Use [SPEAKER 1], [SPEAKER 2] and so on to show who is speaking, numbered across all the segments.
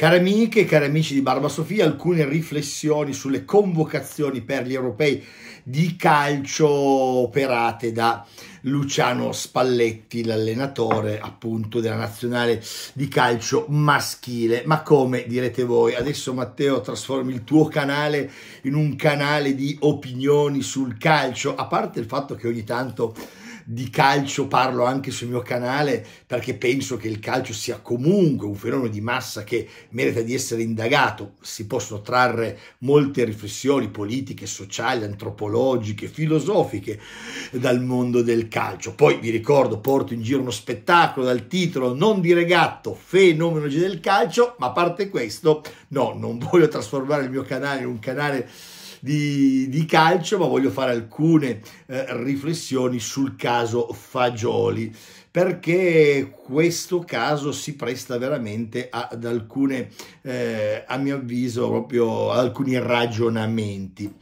[SPEAKER 1] Cari amiche e cari amici di Barba Sofia, alcune riflessioni sulle convocazioni per gli europei di calcio operate da Luciano Spalletti, l'allenatore appunto della nazionale di calcio maschile. Ma come direte voi, adesso Matteo trasformi il tuo canale in un canale di opinioni sul calcio, a parte il fatto che ogni tanto di calcio parlo anche sul mio canale perché penso che il calcio sia comunque un fenomeno di massa che merita di essere indagato. Si possono trarre molte riflessioni politiche, sociali, antropologiche, filosofiche dal mondo del calcio. Poi vi ricordo, porto in giro uno spettacolo dal titolo Non di regatto, fenomenologia del calcio, ma a parte questo, no, non voglio trasformare il mio canale in un canale di, di calcio, ma voglio fare alcune eh, riflessioni sul caso Fagioli perché questo caso si presta veramente ad alcune, eh, a mio avviso, proprio alcuni ragionamenti.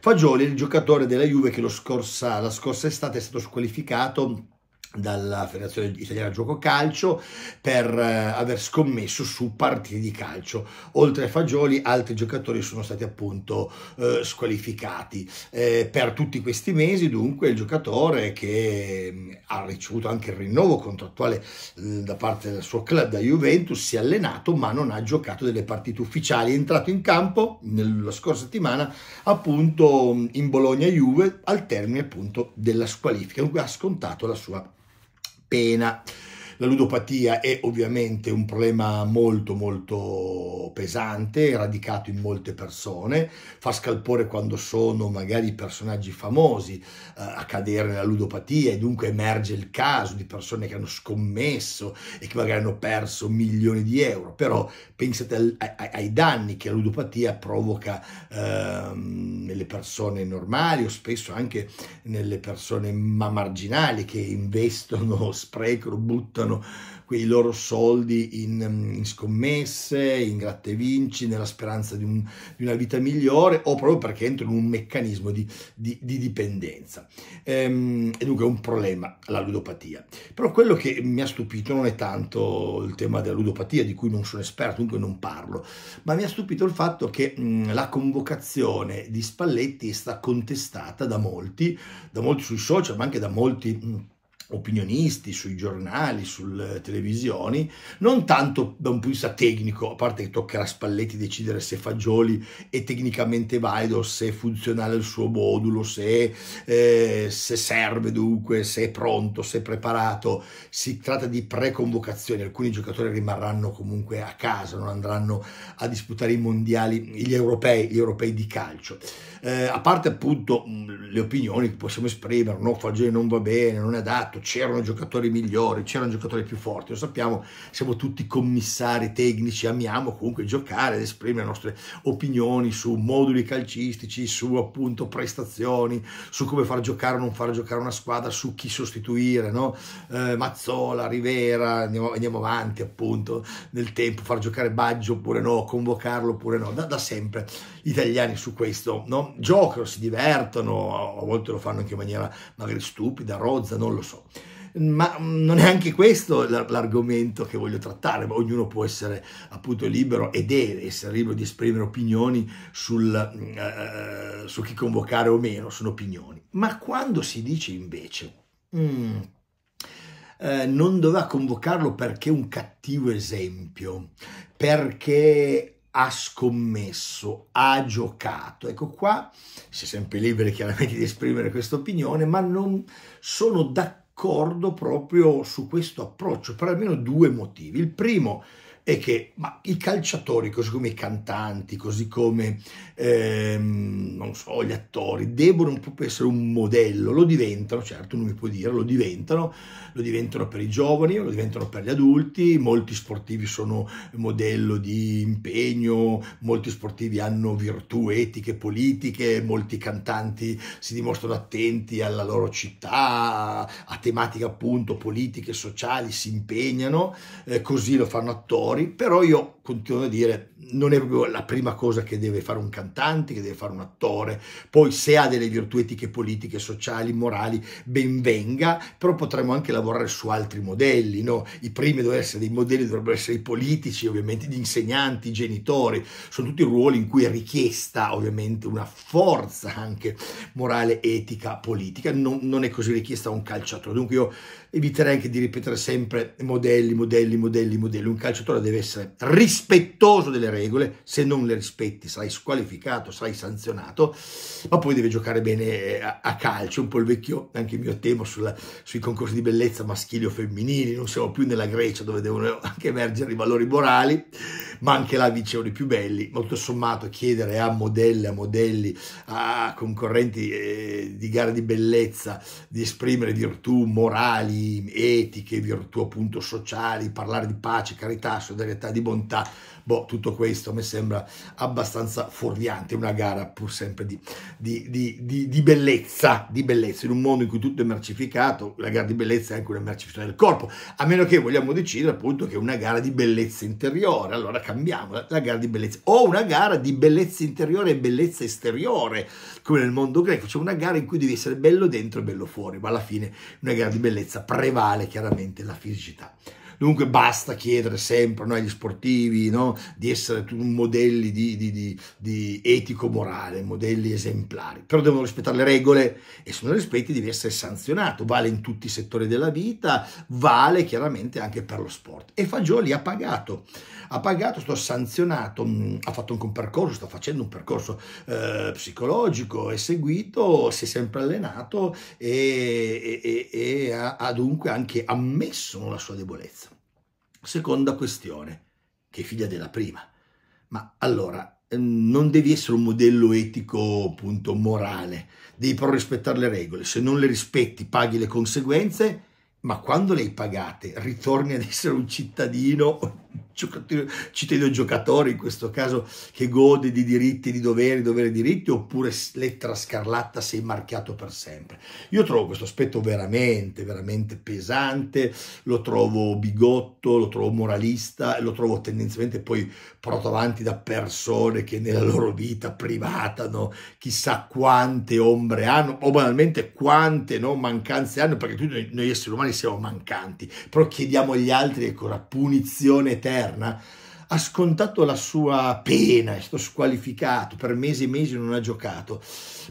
[SPEAKER 1] Fagioli è il giocatore della Juve che scorsa, la scorsa estate è stato squalificato dalla Federazione Italiana Gioco Calcio per eh, aver scommesso su partite di calcio. Oltre a Fagioli, altri giocatori sono stati appunto eh, squalificati. Eh, per tutti questi mesi, dunque, il giocatore che mh, mm, ha ricevuto anche il rinnovo contrattuale mh, mm, da parte del suo club da Juventus si è allenato, ma non ha giocato delle partite ufficiali. È entrato in campo nella scorsa settimana appunto mm, in Bologna Juve al termine appunto della squalifica, ha scontato la sua pena. La ludopatia è ovviamente un problema molto molto pesante, radicato in molte persone, fa scalpore quando sono magari personaggi famosi eh, a cadere nella ludopatia e dunque emerge il caso di persone che hanno scommesso e che magari hanno perso milioni di euro, però pensate al, ai, ai, danni che la ludopatia provoca ehm, nelle persone normali o spesso anche nelle persone marginali che investono, sprecano, buttano quei loro soldi in, in scommesse, in grattevinci, nella speranza di, un, di, una vita migliore o proprio perché entrano in un meccanismo di, di, di dipendenza. Ehm, e dunque è un problema la ludopatia. Però quello che mi ha stupito non è tanto il tema della ludopatia, di cui non sono esperto, dunque non parlo, ma mi ha stupito il fatto che mh, la convocazione di Spalletti è stata contestata da molti, da molti sui social, ma anche da molti... Mh, opinionisti, sui giornali, sulle televisioni, non tanto da un punto di vista tecnico, a parte che toccherà a Spalletti decidere se Fagioli è tecnicamente valido, se è funzionale il suo modulo, se, eh, se serve dunque, se è pronto, se è preparato. Si tratta di pre-convocazioni, alcuni giocatori rimarranno comunque a casa, non andranno a disputare i mondiali, gli europei, gli europei di calcio eh, a parte appunto mm, le opinioni che possiamo esprimere, no, Fagioli non va bene, non è adatto, c'erano giocatori migliori, c'erano giocatori più forti, lo sappiamo, siamo tutti commissari tecnici, amiamo comunque giocare ed esprimere le nostre opinioni su moduli calcistici, su appunto prestazioni, su come far giocare o non far giocare una squadra, su chi sostituire, no? eh, Mazzola, Rivera, andiamo, andiamo, avanti appunto nel tempo, far giocare Baggio oppure no, convocarlo oppure no, da, da sempre italiani su questo, no? giocano, si divertono, a volte lo fanno anche in maniera magari stupida, rozza, non lo so. Ma mm, non è anche questo l'argomento che voglio trattare, ognuno può essere appunto libero e deve essere libero di esprimere opinioni sul, mm, eh, su chi convocare o meno, sono opinioni. Ma quando si dice invece... Mm, eh, non doveva convocarlo perché è un cattivo esempio, perché ha scommesso, ha giocato. Ecco qua, si è sempre liberi chiaramente di esprimere questa opinione, ma non sono d'accordo proprio su questo approccio, per almeno due motivi. Il primo è è che i calciatori, così come i cantanti, così come ehm, so, gli attori, debbono proprio essere un modello, lo diventano, certo non mi puoi dire, lo diventano, lo diventano per i giovani, lo diventano per gli adulti, molti sportivi sono modello di impegno, molti sportivi hanno virtù etiche, politiche, molti cantanti si dimostrano attenti alla loro città, a tematiche appunto politiche, sociali, si impegnano, eh, così lo fanno attori, fuori, però io continuo a dire non è proprio la prima cosa che deve fare un cantante, che deve fare un attore, poi se ha delle virtù etiche politiche, sociali, morali, ben venga, però potremmo anche lavorare su altri modelli, no? i primi dovrebbero essere dei modelli, dovrebbero essere i politici, ovviamente gli insegnanti, i genitori, sono tutti ruoli in cui è richiesta ovviamente una forza anche morale, etica, politica, non, non è così richiesta un calciatore, dunque io eviterei anche di ripetere sempre modelli, modelli, modelli, modelli, un calciatore deve deve essere rispettoso delle regole, se non le rispetti sarai squalificato, sarai sanzionato, ma poi deve giocare bene eh, a, a calcio, un po' il vecchio, anche il mio tema sulla, sui concorsi di bellezza maschili o femminili, non siamo più nella Grecia dove devono anche emergere i valori morali, ma anche là i più belli, molto sommato chiedere a modelle, a modelli, a concorrenti eh, di gare di bellezza di esprimere virtù morali, etiche, virtù appunto sociali, parlare di pace, carità, solidarietà, di bontà, Boh, tutto questo mi sembra abbastanza fuorviante, una gara pur sempre di, di, di, di, bellezza, di bellezza, in un mondo in cui tutto è mercificato, la gara di bellezza è anche una mercificazione del corpo, a meno che vogliamo decidere appunto che è una gara di bellezza interiore, allora cambiamo la, la gara di bellezza, o una gara di bellezza interiore e bellezza esteriore, come nel mondo greco, c'è cioè una gara in cui devi essere bello dentro e bello fuori, ma alla fine una gara di bellezza prevale chiaramente la fisicità. Dunque basta chiedere sempre no, agli sportivi no, di essere modelli di, di, di, di etico-morale, modelli esemplari, però devono rispettare le regole e se non rispetti devi essere sanzionato, vale in tutti i settori della vita, vale chiaramente anche per lo sport. E Fagioli ha pagato, ha pagato, sto sanzionato, mh, mm, ha fatto anche un percorso, sta facendo un percorso eh, psicologico, è seguito, si è sempre allenato e, e, e, e ha, ha dunque anche ammesso la sua debolezza. Seconda questione, che è figlia della prima. Ma allora, ehm, non devi essere un modello etico, appunto, morale, devi però rispettare le regole. Se non le rispetti, paghi le conseguenze, ma quando le hai pagate, ritorni ad essere un cittadino ci citello giocatore, in questo caso, che gode di diritti, di doveri, doveri e diritti, oppure lettera scarlatta sei marchiato per sempre. Io trovo questo aspetto veramente, veramente pesante, lo trovo bigotto, lo trovo moralista e lo trovo tendenzialmente poi portato avanti da persone che nella loro vita privata no, chissà quante ombre hanno o banalmente quante no, mancanze hanno, perché tutti noi, noi esseri umani siamo mancanti, però chiediamo agli altri, ecco, la punizione eterna interna. ha scontato la sua pena, è stato squalificato, per mesi e mesi non ha giocato,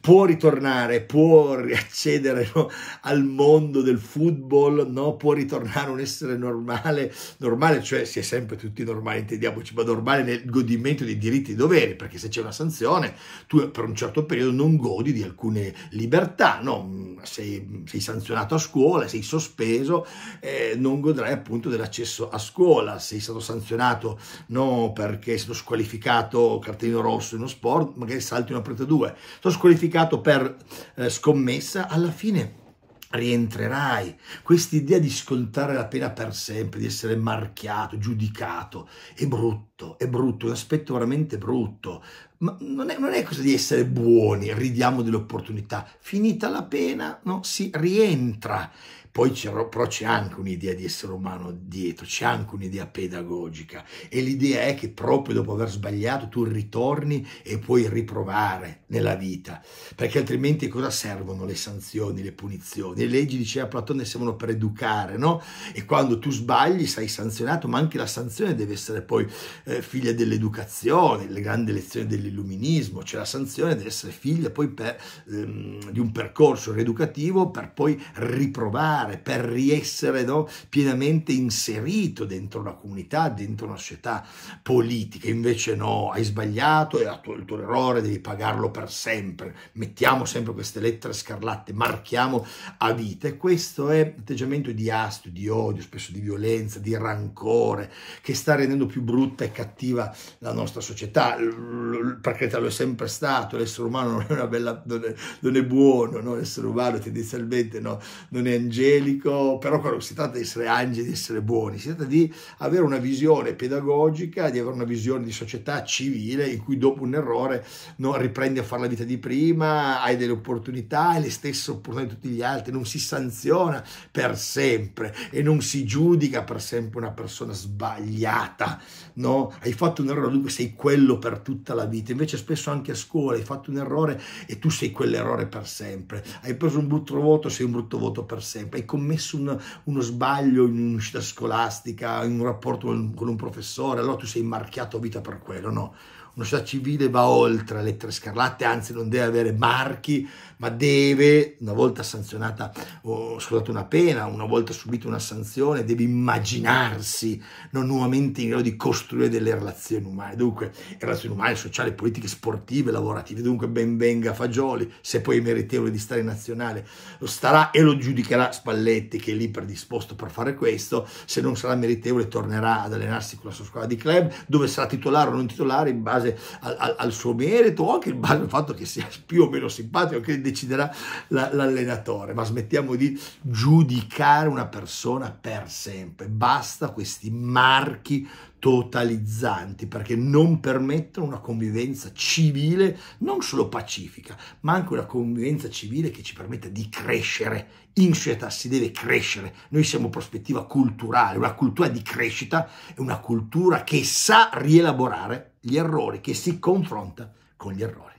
[SPEAKER 1] può ritornare, può riaccedere no, al mondo del football, no? può ritornare un essere normale, normale, cioè si è sempre tutti normali, intendiamoci, ma normale nel godimento dei diritti e doveri, perché se c'è una sanzione tu per un certo periodo non godi di alcune libertà, no? sei, sei sanzionato a scuola, sei sospeso, eh, non godrai appunto dell'accesso a scuola, sei stato sanzionato no perché sono squalificato cartellino rosso in uno sport, magari salti in una prete 2, sono squalificato per eh, scommessa, alla fine rientrerai. Questa idea di scontare la pena per sempre, di essere marchiato, giudicato, è brutta brutto, è brutto, un aspetto veramente brutto, ma non è, non è cosa di essere buoni, ridiamo dell'opportunità, finita la pena no, si rientra. Poi c'è, però c'è anche un'idea di essere umano dietro, c'è anche un'idea pedagogica e l'idea è che proprio dopo aver sbagliato tu ritorni e puoi riprovare nella vita, perché altrimenti cosa servono le sanzioni, le punizioni? Le leggi, diceva Platone, servono per educare, no? E quando tu sbagli sei sanzionato, ma anche la sanzione deve essere poi eh, figlia dell'educazione, le grandi lezioni dell'illuminismo, c'è cioè la sanzione di essere figlia poi per, ehm, di un percorso rieducativo per poi riprovare, per riessere no, pienamente inserito dentro una comunità, dentro una società politica. Invece no, hai sbagliato, è tuo, il tuo errore, devi pagarlo per sempre. Mettiamo sempre queste lettere scarlatte, marchiamo a vita. E questo è atteggiamento di astio, di odio, spesso di violenza, di rancore, che sta rendendo più brutta e cattiva la nostra società, perché te lo è sempre stato, l'essere umano non è, una bella, non è, non è buono, no? l'essere umano tendenzialmente no? non è angelico, però quando si tratta di essere angeli, di essere buoni, si tratta di avere una visione pedagogica, di avere una visione di società civile in cui dopo un errore no? riprendi a fare la vita di prima, hai delle opportunità, hai le stesse opportunità di tutti gli altri, non si sanziona per sempre e non si giudica per sempre una persona sbagliata, no? Hai fatto un errore, dunque sei quello per tutta la vita. Invece spesso anche a scuola hai fatto un errore e tu sei quell'errore per sempre. Hai preso un brutto voto, sei un brutto voto per sempre. Hai commesso un, uno sbaglio in un'uscita scolastica, in un rapporto con un professore, allora tu sei marchiato a vita per quello, no? una società civile va oltre le tre scarlatte, anzi non deve avere marchi, ma deve, una volta sanzionata, oh, scusate, una pena, una volta subita una sanzione, deve immaginarsi non nuovamente in grado di costruire delle relazioni umane, dunque relazioni umane, sociali, politiche, sportive, lavorative, dunque ben venga Fagioli, se poi è meritevole di stare in nazionale, lo starà e lo giudicherà Spalletti che è lì predisposto per fare questo, se non sarà meritevole tornerà ad allenarsi con la sua squadra di club, dove sarà titolare o non titolare in base base al, al, al suo merito o anche in base al fatto che sia più o meno simpatico, che deciderà la, l'allenatore, ma smettiamo di giudicare una persona per sempre, basta questi marchi totalizzanti perché non permettono una convivenza civile non solo pacifica, ma anche una convivenza civile che ci permetta di crescere. In società si deve crescere. Noi siamo prospettiva culturale, una cultura di crescita è una cultura che sa rielaborare gli errori, che si confronta con gli errori.